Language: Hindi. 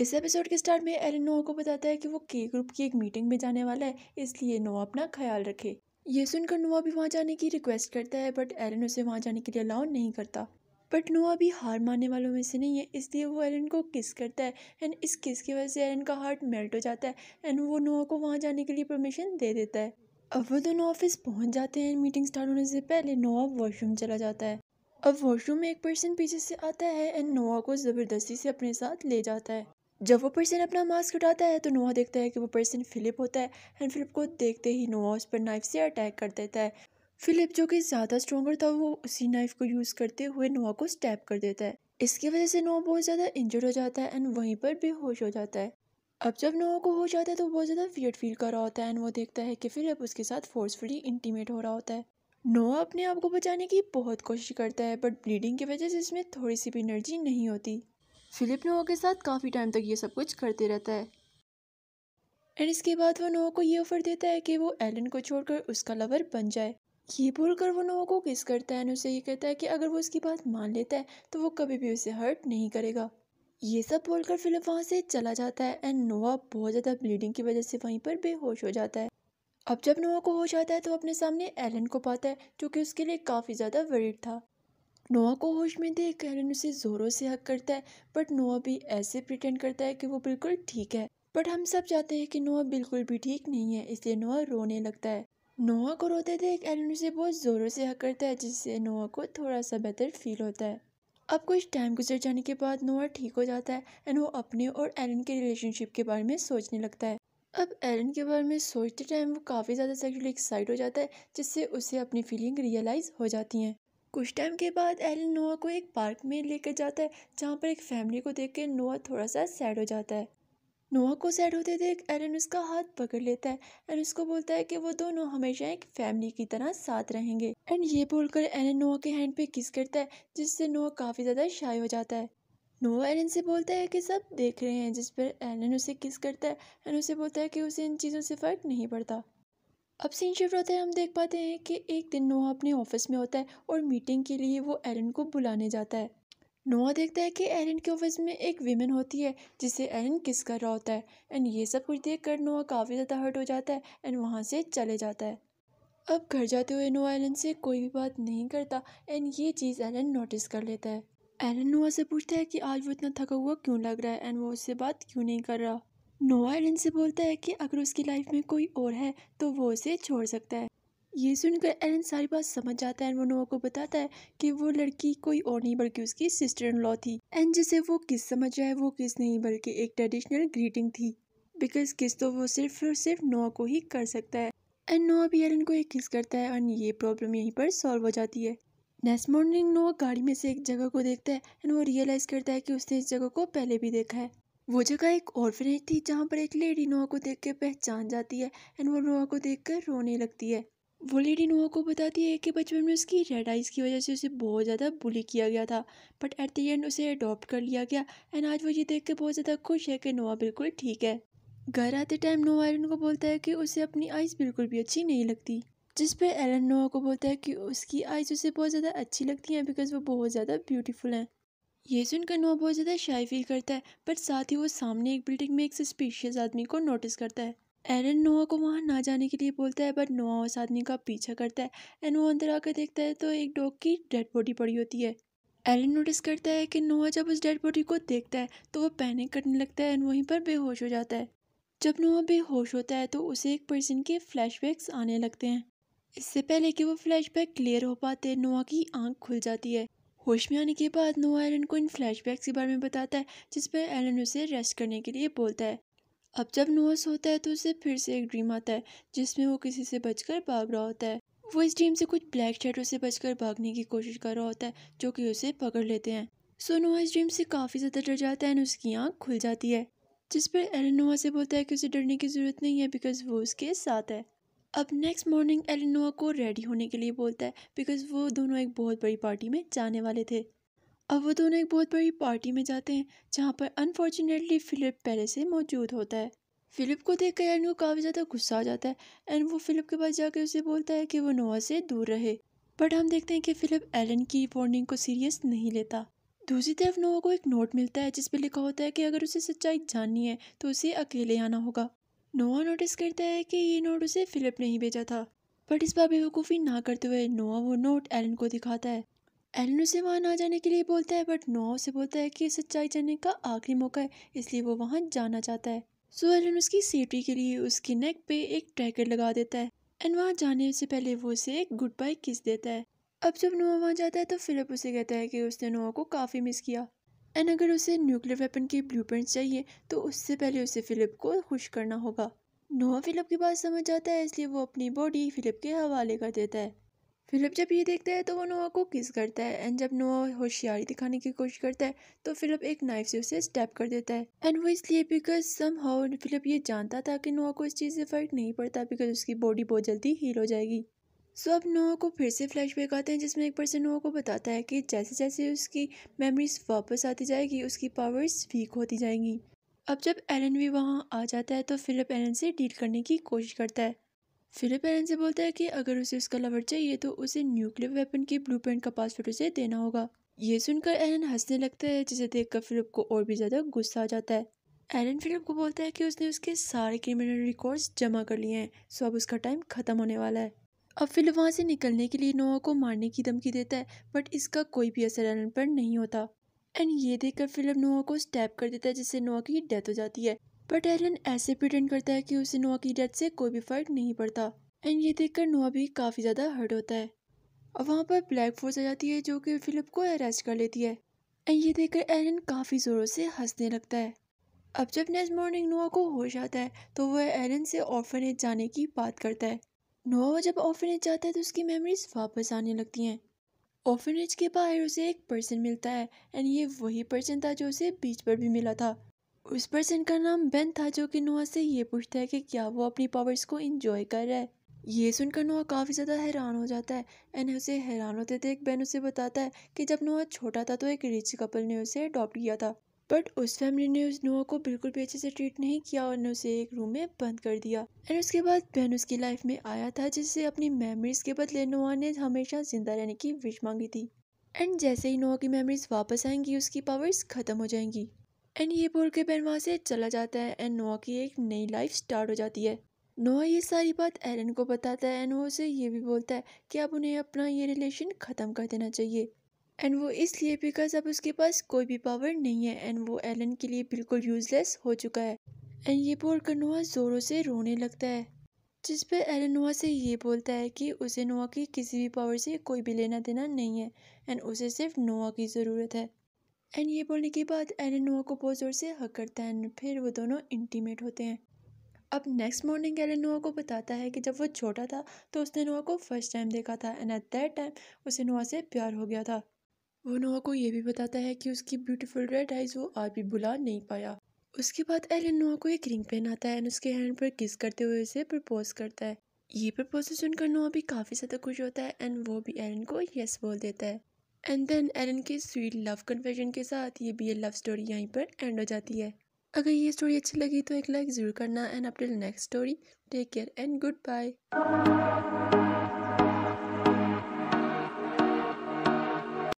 इस एपिसोड के स्टार्ट में एलिन नोआ को बताता है कि वो के ग्रुप की एक मीटिंग में जाने वाला है इसलिए नोआ अपना ख्याल रखे ये सुनकर नोआ भी वहाँ जाने की रिक्वेस्ट करता है बट एलिन उसे वहाँ जाने के लिए अलाउ नहीं करता बट नोआ भी हार मानने वालों में से नहीं है इसलिए वो एलन को किस करता है एंड इस किस की वजह से एलन का हार्ट मेल्ट हो जाता है एंड वो नोआ को वहाँ जाने के लिए परमिशन दे देता है अब वो दोनों ऑफिस पहुँच जाते हैं मीटिंग स्टार्ट होने से पहले नोआ वॉशरूम चला जाता है अब वॉशरूम में एक पर्सन पीछे से आता है एंड नोआ को ज़बरदस्ती से अपने साथ ले जाता है जब वो पर्सन अपना मास्क उठाता है तो नोआ देखता है कि वो पर्सन फ़िलिप होता है एंड फ़िलिप को देखते ही नोआ उस पर नाइफ से अटैक कर देता है फ़िलिप जो कि ज़्यादा स्ट्रॉगर था वो उसी नाइफ को यूज़ करते हुए नोआ को स्टैप कर देता है इसकी वजह से नोआ बहुत ज़्यादा इंजर्ड हो जाता है एंड वहीं पर बेहोश हो जाता है अब जब नोआ को हो जाता है तो बहुत ज़्यादा वियर्ड फील कर रहा होता है एंड वो देखता है कि फ़िलिप उसके साथ फोर्सफुली इंटीमेट हो रहा होता है नोआ अपने आप को बचाने की बहुत कोशिश करता है बट ब्लीडिंग की वजह से इसमें थोड़ी सी भी एनर्जी नहीं होती फिलिप नोवा के साथ काफ़ी टाइम तक ये सब कुछ करते रहता है एंड इसके बाद वो नोवा को ये ऑफ़र देता है कि वो एलन को छोड़कर उसका लवर बन जाए ये बोलकर वो नोवा को किस करता है उसे ये कहता है कि अगर वो उसकी बात मान लेता है तो वो कभी भी उसे हर्ट नहीं करेगा ये सब बोलकर फिलिप वहाँ से चला जाता है एंड नोवा बहुत ज़्यादा ब्लीडिंग की वजह से वहीं पर बेहोश हो जाता है अब जब नोवा को होश आता है तो अपने सामने एलन को पाता है जो कि उसके लिए काफ़ी ज़्यादा वरीड था नोआ को होश में देख एलन उसे ज़ोरों से हक करता है बट नोआ भी ऐसे प्रिटेंड करता है कि वो बिल्कुल ठीक है बट हम सब चाहते हैं कि नोआ बिल्कुल भी ठीक नहीं है इसलिए नोआ रोने लगता है नोआ को रोते देख एलन उसे बहुत ज़ोरों से हक करता है जिससे नोआ को थोड़ा सा बेहतर फील होता है अब कुछ टाइम गुजर जाने के बाद नोआ ठीक हो जाता है एंड वो अपने और एलन के रिलेशनशिप के बारे में सोचने लगता है अब एलन के बारे में सोचते टाइम वो काफ़ी ज़्यादा सेक्सुअली एक्साइट हो जाता है जिससे उसे अपनी फीलिंग रियलाइज़ हो जाती हैं कुछ टाइम के बाद एलन नोआ को एक पार्क में लेकर जाता है जहाँ पर एक फैमिली को देख के नोआ थोड़ा सा सैड हो जाता है नोआ को सैड होते देख एलन उसका हाथ पकड़ लेता है एंड उसको बोलता है कि वो दोनों हमेशा एक फैमिली की तरह साथ रहेंगे एंड ये बोलकर एलन नोआ के हैंड पे किस करता है जिससे नोआ काफ़ी ज़्यादा शाय हो जाता है नोआ एलन से बोलता है कि सब देख रहे हैं जिस पर एलन उसे किस करता है एंड उसे बोलता है कि उसे इन चीज़ों से फ़र्क नहीं पड़ता अब सीन शिफ्ट होता है हम देख पाते हैं कि एक दिन नोहा अपने ऑफिस में होता है और मीटिंग के लिए वो एरन को बुलाने जाता है नोआ देखता है कि एरन के ऑफिस में एक वीमेन होती है जिसे एरन किस कर रहा होता है एंड ये सब कुछ देख कर नोआ काफ़ी ज़्यादा हर्ट हो जाता है एंड वहाँ से चले जाता है अब घर जाते हुए नोआ एलन से कोई भी बात नहीं करता एंड ये चीज़ एलन नोटिस कर लेता है एलन नोआ से पूछता है कि आज वो इतना थका हुआ क्यों लग रहा है एंड वो उससे बात क्यों नहीं कर रहा नोआ एलन से बोलता है कि अगर उसकी लाइफ में कोई और है तो वो उसे छोड़ सकता है ये सुनकर एलन सारी बात समझ जाता है और वो नोआ को बताता है कि वो लड़की कोई और नहीं बल्कि उसकी सिस्टर इन लॉ थी एंड जिसे वो किस समझ रहा है वो किस नहीं बल्कि एक ट्रेडिशनल ग्रीटिंग थी बिकॉज किस तो वो सिर्फ और सिर्फ नोआ को ही कर सकता है एंड नोआ भी एलन को एक किस करता है और ये प्रॉब्लम यहीं पर सॉल्व हो जाती है नेक्स्ट मॉर्निंग नोआ गाड़ी में से एक जगह को देखता है एंड वो रियलाइज़ करता है कि उसने इस जगह को पहले भी देखा है वो जगह एक ऑर्फनेज थी जहाँ पर एक लेडी नोआ को देख के पहचान जाती है एंड वो नोआ को देख कर रोने लगती है वो लेडी नोआ को बताती है कि बचपन में उसकी रेड आइज़ की वजह से उसे बहुत ज़्यादा बुली किया गया था बट एट दी एंड उसे अडॉप्ट कर लिया गया एंड आज वो ये देख के बहुत ज़्यादा खुश है कि नोआ बिल्कुल ठीक है घर आते टाइम नोआ एलन को बोलता है कि उसे अपनी आइज़ बिल्कुल भी अच्छी नहीं लगती जिस पर एलन नोआ को बोलता है कि उसकी आइज़ उसे बहुत ज़्यादा अच्छी लगती हैं बिकॉज़ वो बहुत ज़्यादा ब्यूटीफुल हैं ये सुनकर नोआ बहुत ज़्यादा शाई फील करता है पर साथ ही वो सामने एक बिल्डिंग में एक सस्पिशियस आदमी को नोटिस करता है एरन नोआ को वहाँ ना जाने के लिए बोलता है बट नोआ उस आदमी का पीछा करता है एंड वो अंदर आकर देखता है तो एक डॉग की डेड बॉडी पड़ी होती है एरन नोटिस करता है कि नोआ जब उस डेड बॉडी को देखता है तो वो पैनिक करने लगता है एंड वहीं पर बेहोश हो जाता है जब नोआ बेहोश होता है तो उसे एक पर्सन के बैक्स आने लगते हैं इससे पहले कि वो फ्लैशबैक क्लियर हो पाते नोआ की आंख खुल जाती है होश में आने के बाद नो एलन को इन फ्लैशबैक्स के बारे में बताता है जिस पर एलन उसे रेस्ट करने के लिए बोलता है अब जब नोआ सोता है तो उसे फिर से एक ड्रीम आता है जिसमें वो किसी से बचकर भाग रहा होता है वो इस ड्रीम से कुछ ब्लैक शैडो से बचकर भागने की कोशिश कर रहा होता है जो कि उसे पकड़ लेते हैं सो नोआ इस ड्रीम से काफ़ी ज़्यादा डर जाता है और उसकी आँख खुल जाती है जिस पर एलन नोआ से बोलता है कि उसे डरने की ज़रूरत नहीं है बिकॉज वो उसके साथ है अब नेक्स्ट मॉर्निंग एलिनोआ को रेडी होने के लिए बोलता है बिकॉज़ वो दोनों एक बहुत बड़ी पार्टी में जाने वाले थे अब वो दोनों एक बहुत बड़ी पार्टी में जाते हैं जहाँ पर अनफॉर्चुनेटली फ़िलिप पहले से मौजूद होता है फ़िलिप को देख कर एलिनो काफ़ी ज़्यादा गुस्सा आ जाता है एंड वो फ़िलिप के पास जाकर उसे बोलता है कि वो नोआ से दूर रहे बट हम देखते हैं कि फ़िलिप एलन की वार्निंग को सीरियस नहीं लेता दूसरी तरफ नोआ को एक नोट मिलता है जिस पर लिखा होता है कि अगर उसे सच्चाई जाननी है तो उसे अकेले आना होगा नोआ नोटिस करता है कि ये नोट उसे फ़िलिप ने ही भेजा था बट इस बार बेवकूफ़ी ना करते हुए नोआ वो नोट एलन को दिखाता है एलन उसे वहाँ ना जाने के लिए बोलता है बट नोआ उसे बोलता है कि सच्चाई जानने का आखिरी मौका है इसलिए वो वहाँ जाना चाहता है सो so, एलन उसकी सेफ्टी के लिए उसके नेक पे एक ट्रैकर लगा देता है एंड वहाँ जाने से पहले वो उसे एक गुड बाई किस देता है अब जब नोआ वहाँ जाता है तो फिलिप उसे कहता है कि उसने नोआ को काफ़ी मिस किया एंड अगर उसे न्यूक्लियर वेपन की ब्लू चाहिए तो उससे पहले उसे फ़िलिप को खुश करना होगा नोआ फ़िलिप की बात समझ जाता है इसलिए वो अपनी बॉडी फ़िलिप के हवाले कर देता है फ़िलिप जब ये देखता है तो वो नोआ को किस करता है एंड जब नोआ होशियारी दिखाने की कोशिश करता है तो फ़िलिप एक नाइफ से उसे स्टैप कर देता है एंड वो इसलिए बिकॉज सम हाउ फ़िलिप ये जानता था कि नोआ को इस चीज़ से फ़र्क नहीं पड़ता बिकॉज उसकी बॉडी बहुत जल्दी हील हो जाएगी सो अब नोआ को फिर से फ्लैशबैक आते हैं जिसमें एक पर्सन नोआ को बताता है कि जैसे जैसे उसकी मेमोरीज वापस आती जाएगी उसकी पावर्स वीक होती जाएंगी अब जब एलन भी वहाँ आ जाता है तो फिलिप एलन से डील करने की कोशिश करता है फिलिप एलन से बोलता है कि अगर उसे उसका लवर चाहिए तो उसे न्यूक्लियर वेपन के ब्लू का पासवर्ड उसे देना होगा ये सुनकर एलन हंसने लगता है जिसे देखकर फिलिप को और भी ज़्यादा गुस्सा आ जाता है एलन फिलिप को बोलता है कि उसने उसके सारे क्रिमिनल रिकॉर्ड्स जमा कर लिए हैं सो अब उसका टाइम ख़त्म होने वाला है अब फिल वहाँ से निकलने के लिए नोआ को मारने की धमकी देता है बट इसका कोई भी असर एलन पर नहीं होता एंड ये देखकर फिलिप नोआ को स्टैप कर देता है जिससे नोआ की डेथ हो जाती है बट एलन ऐसे प्रिटेंड करता है कि उसे नोआ की डेथ से कोई भी फ़र्क नहीं पड़ता एंड ये देखकर नोआ भी काफ़ी ज़्यादा हर्ट होता है और वहाँ पर ब्लैक फोर्स आ जाती है जो कि फिलिप को अरेस्ट कर लेती है एंड ये देखकर एलन काफ़ी ज़ोरों से हंसने लगता है अब जब नेक्स्ट मॉर्निंग नोआ को होश आता है तो वह एलन से ऑर्फनेज जाने की बात करता है नोवा जब ऑफिनेज जाता है तो उसकी मेमोरीज वापस आने लगती हैं ऑफिनेज के बाहर उसे एक पर्सन मिलता है एंड ये वही पर्सन था जो उसे बीच पर भी मिला था उस पर्सन का नाम बेन था जो कि नोआ से ये पूछता है कि क्या वो अपनी पावर्स को इंजॉय कर रहा है ये सुनकर नोआ काफ़ी ज़्यादा हैरान हो जाता है एंड उसे हैरान होते देख बेन उसे बताता है कि जब नोआ छोटा था तो एक रिच कपल ने उसे अडॉप्ट किया था बट उस फैमिली ने उस नोआ को बिल्कुल भी अच्छे से ट्रीट नहीं किया और ने उसे एक रूम में बंद कर दिया एंड उसके बाद बेन उसकी लाइफ में आया था जिससे अपनी मेमोरीज के बदले नोआ ने हमेशा जिंदा रहने की विश मांगी थी एंड जैसे ही नोआ की मेमोरीज वापस आएंगी उसकी पावर्स ख़त्म हो जाएंगी एंड ये बोल के बेन वहाँ से चला जाता है एंड नोआ की एक नई लाइफ स्टार्ट हो जाती है नोआ ये सारी बात एरन को बताता है एंड वो उसे ये भी बोलता है कि अब उन्हें अपना ये रिलेशन ख़त्म कर देना चाहिए एंड वो इसलिए बिकॉज अब उसके पास कोई भी पावर नहीं है एंड वो एलन के लिए बिल्कुल यूजलेस हो चुका है एंड ये बोलकर नोआ ज़ोरों से रोने लगता है जिस पर एलन नोआ से ये बोलता है कि उसे नोआ की किसी भी पावर से कोई भी लेना देना नहीं है एंड उसे सिर्फ नोआ की ज़रूरत है एंड ये बोलने के बाद एलन नोआ को बहुत ज़ोर से हक करता है एंड फिर वो दोनों इंटीमेट होते हैं अब नेक्स्ट मॉर्निंग एलन नोआ को बताता है कि जब वो छोटा था तो उसने नोआ को फर्स्ट टाइम देखा था एंड एट दैट टाइम उसे नोआ से प्यार हो गया था वो नोआ को यह भी बताता है कि उसकी ब्यूटीफुल रेड आइज़ वो आज भी बुला नहीं पाया उसके बाद एलन नोआ को एक रिंग पहनाता है और उसके हैंड पर किस करते हुए उसे प्रपोज करता है ये प्रपोजल सुनकर नोआ भी काफ़ी ज़्यादा खुश होता है एंड वो भी एलन को येस बोल देता है एंड देन एलन के स्वीट लव कन्फेशन के साथ ये भी लव स्टोरी यहीं पर एंड हो जाती है अगर ये स्टोरी अच्छी लगी तो एक लाइक ज़रूर करना and up till next story take care and good bye